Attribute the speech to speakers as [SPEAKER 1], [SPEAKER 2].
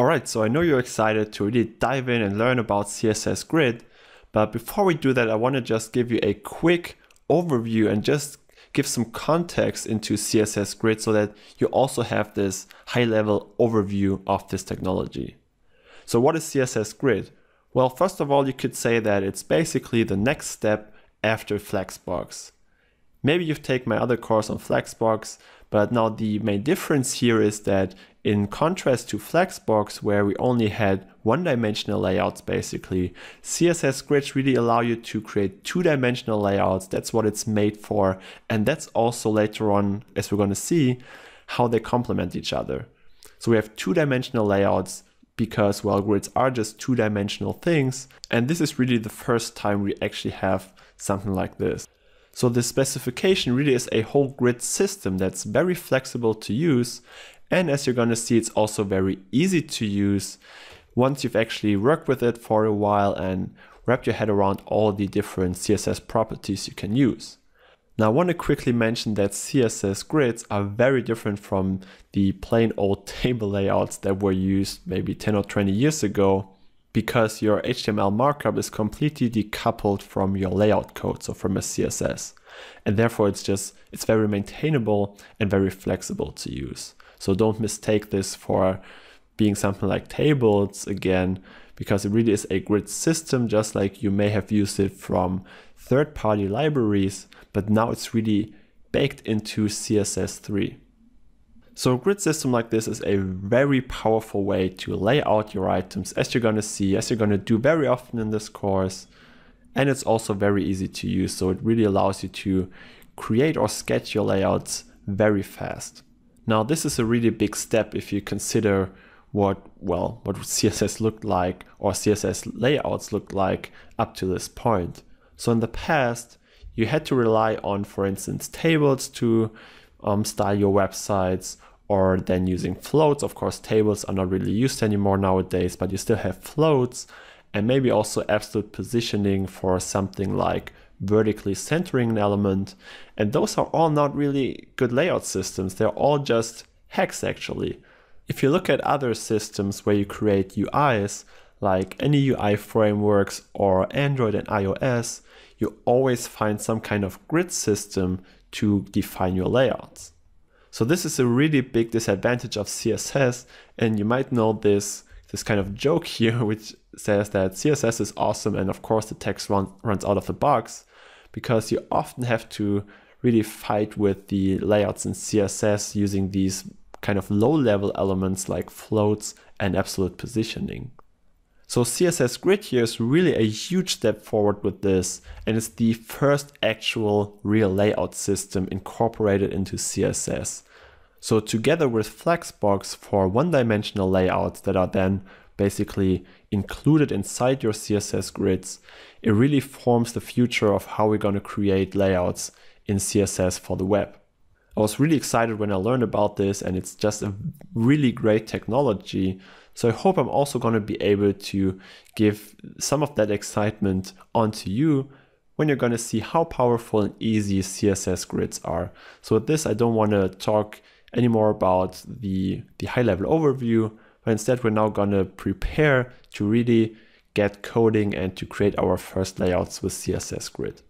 [SPEAKER 1] Alright, so I know you're excited to really dive in and learn about CSS Grid, but before we do that, I want to just give you a quick overview and just give some context into CSS Grid so that you also have this high level overview of this technology. So what is CSS Grid? Well, first of all, you could say that it's basically the next step after Flexbox. Maybe you've taken my other course on Flexbox, but now the main difference here is that in contrast to Flexbox, where we only had one-dimensional layouts basically, CSS grids really allow you to create two-dimensional layouts. That's what it's made for. And that's also later on, as we're gonna see, how they complement each other. So we have two-dimensional layouts because, well, grids are just two-dimensional things. And this is really the first time we actually have something like this. So this specification really is a whole grid system that's very flexible to use. And as you're gonna see, it's also very easy to use once you've actually worked with it for a while and wrapped your head around all the different CSS properties you can use. Now I want to quickly mention that CSS grids are very different from the plain old table layouts that were used maybe 10 or 20 years ago because your HTML markup is completely decoupled from your layout code, so from a CSS. And therefore it's just, it's very maintainable and very flexible to use. So don't mistake this for being something like tables again, because it really is a grid system, just like you may have used it from third party libraries, but now it's really baked into CSS3. So a grid system like this is a very powerful way to lay out your items as you're going to see, as you're going to do very often in this course. And it's also very easy to use. So it really allows you to create or sketch your layouts very fast. Now, this is a really big step if you consider what, well, what CSS looked like or CSS layouts looked like up to this point. So in the past, you had to rely on, for instance, tables to um, style your websites or then using floats. Of course, tables are not really used anymore nowadays, but you still have floats and maybe also absolute positioning for something like vertically centering an element. And those are all not really good layout systems. They're all just hacks actually. If you look at other systems where you create UIs, like any UI frameworks or Android and iOS, you always find some kind of grid system to define your layouts. So this is a really big disadvantage of CSS. And you might know this, this kind of joke here, which says that CSS is awesome. And of course the text run, runs out of the box because you often have to really fight with the layouts in CSS using these kind of low level elements like floats and absolute positioning. So CSS Grid here is really a huge step forward with this, and it's the first actual real layout system incorporated into CSS. So together with Flexbox for one-dimensional layouts that are then basically included inside your CSS grids, it really forms the future of how we're going to create layouts in CSS for the web. I was really excited when I learned about this and it's just a really great technology so I hope I'm also going to be able to give some of that excitement onto you when you're going to see how powerful and easy CSS grids are. So with this, I don't want to talk anymore about the, the high level overview, but instead we're now going to prepare to really get coding and to create our first layouts with CSS grid.